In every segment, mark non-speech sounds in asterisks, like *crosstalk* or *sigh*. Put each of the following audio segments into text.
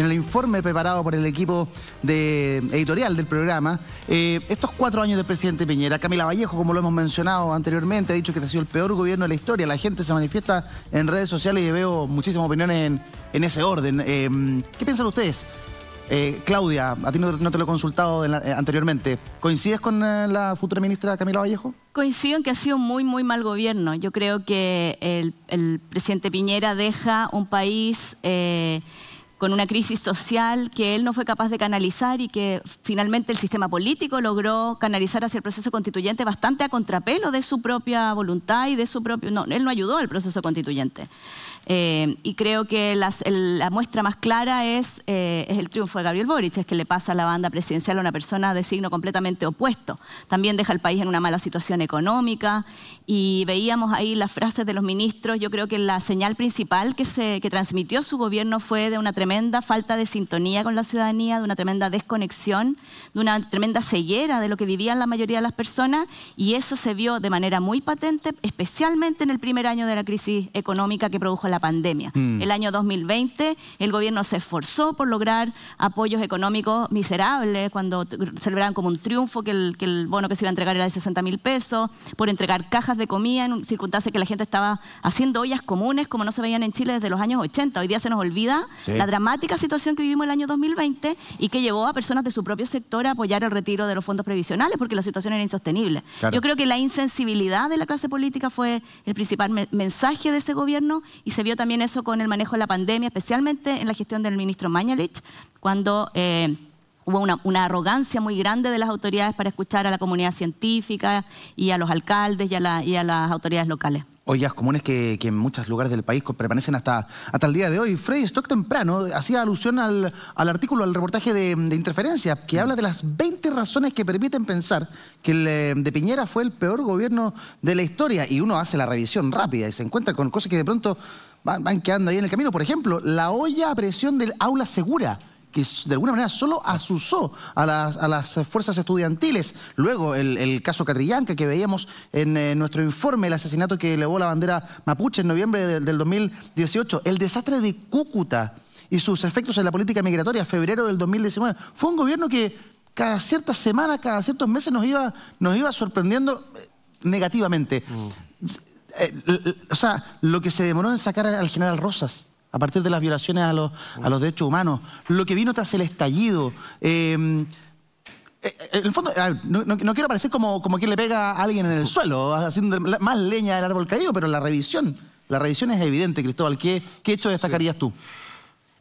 en el informe preparado por el equipo de, editorial del programa, eh, estos cuatro años del presidente Piñera, Camila Vallejo, como lo hemos mencionado anteriormente, ha dicho que ha sido el peor gobierno de la historia. La gente se manifiesta en redes sociales y veo muchísimas opiniones en, ese orden. Eh, ¿Qué piensan ustedes? Eh, Claudia, a ti no, te lo he consultado anteriormente. ¿Coincides con la futura ministra Camila Vallejo? Coincido en que ha sido muy, muy mal gobierno. Yo creo que el presidente Piñera deja un país con una crisis social que él no fue capaz de canalizar y que finalmente el sistema político logró canalizar hacia el proceso constituyente bastante a contrapelo de su propia voluntad y de su propio... No, él no ayudó al proceso constituyente. Eh, y creo que la muestra más clara eh, es, el triunfo de Gabriel Boric, es que le pasa la banda presidencial a una persona de signo completamente opuesto. También deja al país en una mala situación económica y veíamos ahí las frases de los ministros. Yo creo que la señal principal que, se, que transmitió su gobierno fue de una tremenda falta de sintonía con la ciudadanía, de una tremenda desconexión, de una tremenda ceguera de lo que vivían la mayoría de las personas y eso se vio de manera muy patente, especialmente en el primer año de la crisis económica que produjo la pandemia. Mm. El año 2020 el gobierno se esforzó por lograr apoyos económicos miserables, cuando celebraban como un triunfo que el, bono que se iba a entregar era de 60 mil pesos, por entregar cajas de comida en circunstancias que la gente estaba haciendo ollas comunes como no se veían en Chile desde los años 80. Hoy día se nos olvida la dramática situación que vivimos el año 2020 y que llevó a personas de su propio sector a apoyar el retiro de los fondos previsionales porque la situación era insostenible. Yo creo que la insensibilidad de la clase política fue el principal mensaje de ese gobierno y se se vio también eso con el manejo de la pandemia, especialmente en la gestión del ministro Mañalich, cuando eh, hubo una, arrogancia muy grande de las autoridades para escuchar a la comunidad científica y a los alcaldes y a, y a las autoridades locales. Ollas comunes que, en muchos lugares del país permanecen hasta, hasta el día de hoy. Freddy Stock temprano hacía alusión al, al artículo, al reportaje de, de, Interferencia, que habla de las 20 razones que permiten pensar que el eh, de Piñera fue el peor gobierno de la historia. Y uno hace la revisión rápida y se encuentra con cosas que de pronto van, quedando ahí en el camino. Por ejemplo, la olla a presión del aula segura, que de alguna manera solo asusó a las, fuerzas estudiantiles. Luego, el, caso Catrillanca que veíamos en eh, nuestro informe, el asesinato que elevó la bandera mapuche en noviembre del 2018, el desastre de Cúcuta y sus efectos en la política migratoria, en febrero del 2019. Fue un gobierno que cada ciertas semanas, cada ciertos meses nos iba, nos iba sorprendiendo eh, negativamente. Mm. Eh, o sea, lo que se demoró en sacar al general Rosas a partir de las violaciones a los, derechos humanos, lo que vino tras el estallido. Em, eh, en el fondo, no, quiero parecer como, quien le pega a alguien en el suelo, haciendo más leña del árbol caído, pero la revisión, la revisión es evidente, Cristóbal. qué hecho destacarías tú?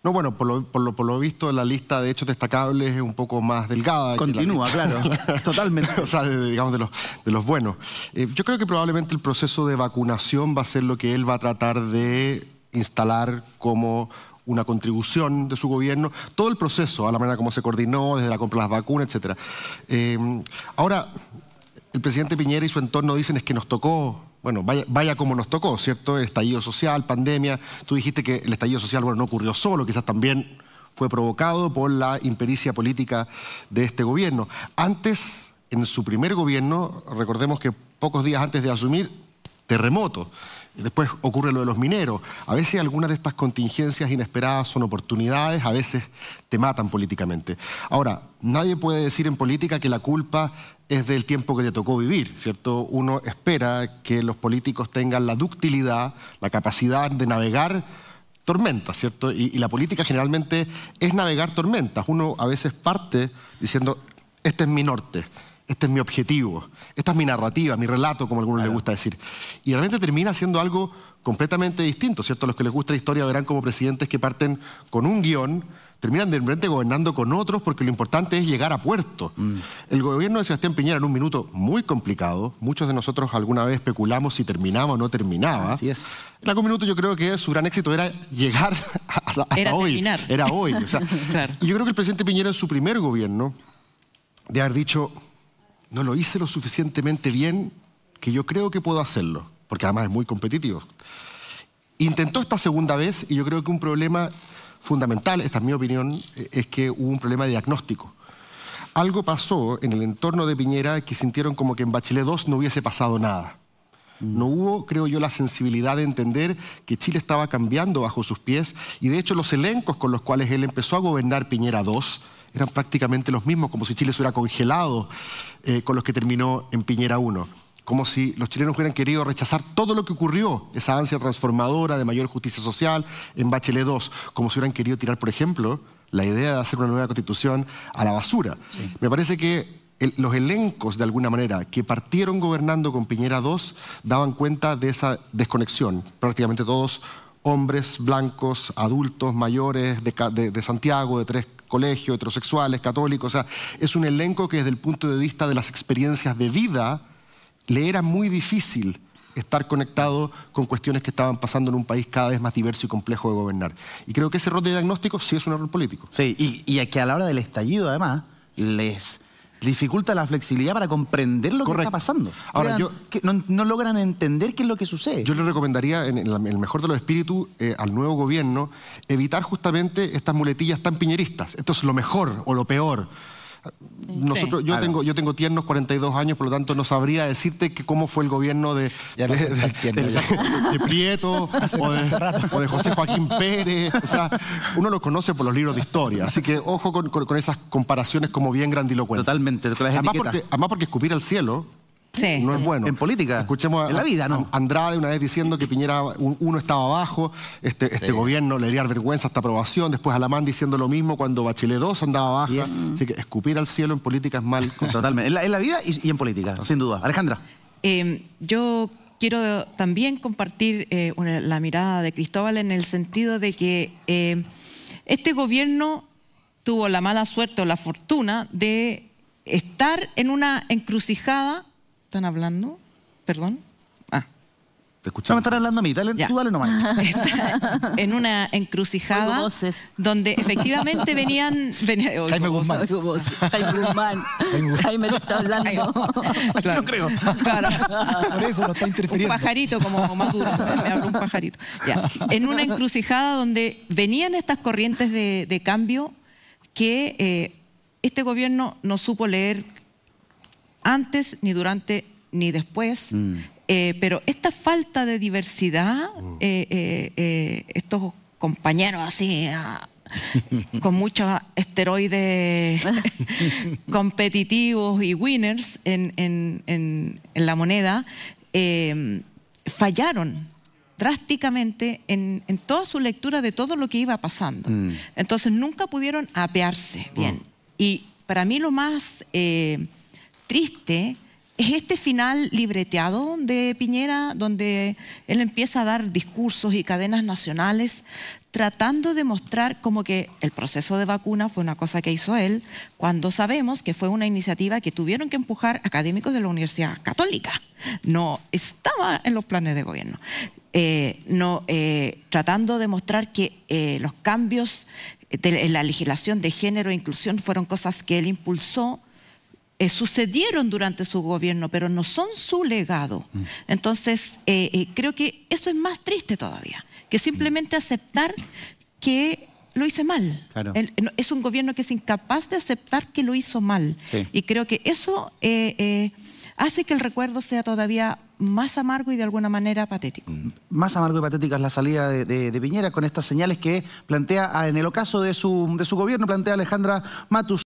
No, bueno, por lo, por, lo, visto la lista de hechos destacables es un poco más delgada. Continúa, claro, es *laughs* totalmente. o sea, digamos, de los, buenos. Eh, yo creo que probablemente el proceso de vacunación va a ser lo que él va a tratar de instalar como una contribución de su gobierno, todo el proceso, a la manera como se coordinó, desde la compra de las vacunas, etc. Eh, ahora, el presidente Piñera y su entorno dicen es que nos tocó bueno, vaya, como nos tocó, ¿cierto? estallido social, pandemia. Tú dijiste que el estallido social, bueno, no ocurrió solo, quizás también fue provocado por la impericia política de este gobierno. Antes, en su primer gobierno, recordemos que pocos días antes de asumir, terremoto. Después ocurre lo de los mineros. A veces algunas de estas contingencias inesperadas son oportunidades, a veces te matan políticamente. Ahora, nadie puede decir en política que la culpa es del tiempo que le tocó vivir, ¿cierto? Uno espera que los políticos tengan la ductilidad, la capacidad de navegar tormentas, ¿cierto? Y, la política generalmente es navegar tormentas. Uno a veces parte diciendo, este es mi norte, este es mi objetivo, esta es mi narrativa, mi relato, como a algunos gusta decir. Y realmente termina siendo algo completamente distinto, ¿cierto? Los que les gusta la historia verán como presidentes que parten con un guión, terminan de repente gobernando con otros porque lo importante es llegar a puerto. Mm. El gobierno de Sebastián Piñera en un minuto muy complicado, muchos de nosotros alguna vez especulamos si terminaba o no terminaba. Así es. En algún minuto yo creo que su gran éxito era llegar *laughs* a, era hoy. Era hoy. *laughs* Y yo creo que el presidente Piñera en su primer gobierno, de haber dicho, no lo hice lo suficientemente bien que yo creo que puedo hacerlo, porque además es muy competitivo. Intentó esta segunda vez y yo creo que un problema fundamental, esta es mi opinión, eh, es que hubo un problema de diagnóstico. Algo pasó en el entorno de Piñera que sintieron como que en Bachelet 2 no hubiese pasado nada. No mm. hubo, creo yo, la sensibilidad de entender que Chile estaba cambiando bajo sus pies y de hecho los elencos con los cuales él empezó a gobernar Piñera 2 eran prácticamente los mismos, como si Chile se hubiera congelado eh, con los que terminó en Piñera 1 como si los chilenos hubieran querido rechazar todo lo que ocurrió, esa ansia transformadora de mayor justicia social en Bachelet II, como si hubieran querido tirar, por ejemplo, la idea de hacer una nueva constitución a la basura. Me parece que los elencos, de alguna manera, que partieron gobernando con Piñera II, daban cuenta de esa desconexión. Prácticamente todos hombres blancos, adultos, mayores, de, de Santiago, de tres colegios, heterosexuales, católicos. O sea, es un elenco que desde el punto de vista de las experiencias de vida, le era muy difícil estar conectado con cuestiones que estaban pasando en un país cada vez más diverso y complejo de gobernar. Y creo que ese error de diagnóstico sí es un error político. Sí, y, y que a la hora del estallido, además, les dificulta la flexibilidad para comprender lo que está pasando. Ahora, yo, no, logran entender qué es lo que sucede. Yo le recomendaría, en el mejor de los espíritus, eh, al nuevo gobierno, evitar justamente estas muletillas tan piñeristas. Esto es lo mejor o lo peor yo, tengo, yo tengo tiernos 42 años, por lo tanto no sabría decirte que cómo fue el gobierno de, Prieto o de, José Joaquín Pérez. O sea, uno los conoce por los libros de historia. Así que ojo con, esas comparaciones como bien grandilocuentes. Totalmente, además, porque, porque escupir al cielo no es bueno. En política. Escuchemos la vida, ¿no? Andrade una vez diciendo que Piñera uno estaba abajo, este, este gobierno le haría vergüenza esta aprobación, después Alamán diciendo lo mismo cuando Bachelet 2 andaba abajo Así que escupir al cielo en política es mal. *laughs* Totalmente. En la, vida y, en política, sin duda. Alejandra. Em, yo quiero también compartir eh, la mirada de Cristóbal en el sentido de que eh, este gobierno tuvo la mala suerte o la fortuna de estar en una encrucijada están hablando? Perdón. Ah. Te escuchamos. No me están hablando a mí, dale, tú dale nomás. *laughs* en una encrucijada donde efectivamente venían... Jaime *laughs* Guzmán. Jaime Guzmán. Jaime está hablando. Claro. No creo. Por eso lo está Un pajarito como Maduro, me habló un pajarito. En una encrucijada donde venían estas corrientes de, cambio que eh, este gobierno no supo leer antes, ni durante, ni después. Mm. Eh, pero esta falta de diversidad, mm. eh, eh, estos compañeros así, ah, *laughs* con muchos esteroides *laughs* competitivos y winners en, la moneda, fallaron drásticamente en, toda su lectura de todo lo que iba pasando. Mm. Entonces nunca pudieron apearse bien. Y para mí lo más eh, triste es este final libreteado de Piñera, donde él empieza a dar discursos y cadenas nacionales tratando de mostrar como que el proceso de vacuna fue una cosa que hizo él, cuando sabemos que fue una iniciativa que tuvieron que empujar académicos de la Universidad Católica. No estaba en los planes de gobierno. Eh, no, eh, tratando de mostrar que eh, los cambios de la legislación de género e inclusión fueron cosas que él impulsó eh, sucedieron durante su gobierno, pero no son su legado. Mm. Entonces, eh, eh, creo que eso es más triste todavía, que mm. simplemente aceptar que lo hice mal. es un gobierno que es incapaz de aceptar que lo hizo mal. Y creo que eso hace que el recuerdo sea todavía más amargo y de alguna manera patético. Mm. Más amargo y patética es la salida de, de, Piñera con estas señales que plantea ah, en el ocaso de su, de su gobierno, plantea Alejandra Matus.